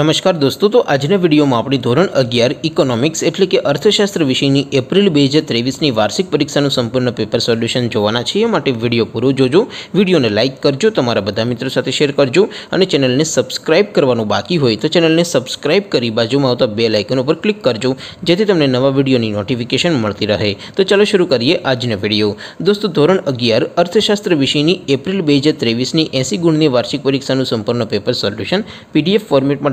નમસ્કાર દોસ્તો તો આજ ને વિડિયો માં આપડી ધોરણ 11 ઇકોનોમિક્સ એટલે કે અર્થશાસ્ત્ર વિષય ની એપ્રિલ 2023 ની વાર્ષિક પરીક્ષા નું સંપૂર્ણ પેપર સોલ્યુશન જોવાના છે એ માટે વિડિયો પૂરો જોજો વિડિયોને લાઈક કરજો તમારા બધા મિત્રો સાથે શેર કરજો અને ચેનલ ને સબ્સ્ક્રાઇબ કરવાનું બાકી હોય તો ચેનલ ને સબ્સ્ક્રાઇબ કરી બાજુમાં આવતો બેલ આઇકન ઉપર ક્લિક કરજો જેથી તમને નવા વિડિયો ની નોટિફિકેશન મળતી રહે તો ચાલો શરૂ કરીએ આજ ને વિડિયો દોસ્તો ધોરણ 11 અર્થશાસ્ત્ર વિષય ની એપ્રિલ 2023 ની 80 ગુણ ની વાર્ષિક પરીક્ષા નું સંપૂર્ણ પેપર સોલ્યુશન PDF ફોર્મેટમાં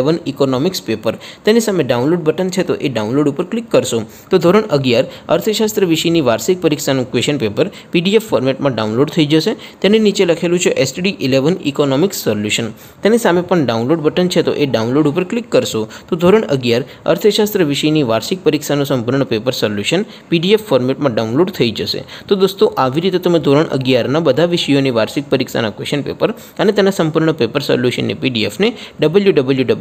11 इकोनॉमिक्स पेपर તેની સામે ડાઉનલોડ બટન છે તો એ ડાઉનલોડ ઉપર ક્લિક કરશો તો ધોરણ 11 અર્થશાસ્ત્ર વિષયની વાર્ષિક પરીક્ષાનું ક્વેશ્ચન પેપર પીડીએફ ફોર્મેટમાં ડાઉનલોડ થઈ જશે તેની નીચે લખેલું છે STD 11 ઇકોનોમિક્સ સોલ્યુશન તેની સામે પણ ડાઉનલોડ બટન છે તો એ ડાઉનલોડ ઉપર ક્લિક કરશો તો ધોરણ 11 અર્થશાસ્ત્ર વિષયની વાર્ષિક પરીક્ષાનું સંપૂર્ણ પેપર સોલ્યુશન પીડીએફ ફોર્મેટમાં ડાઉનલોડ થઈ જશે તો દોસ્તો આવી રીતે તમે ધોરણ 11 ના બધા વિષયોની વાર્ષિક પરીક્ષાના ક્વેશ્ચન પેપર અને તેના સંપૂર્ણ પેપર સોલ્યુશન ને પીડીએફ ને www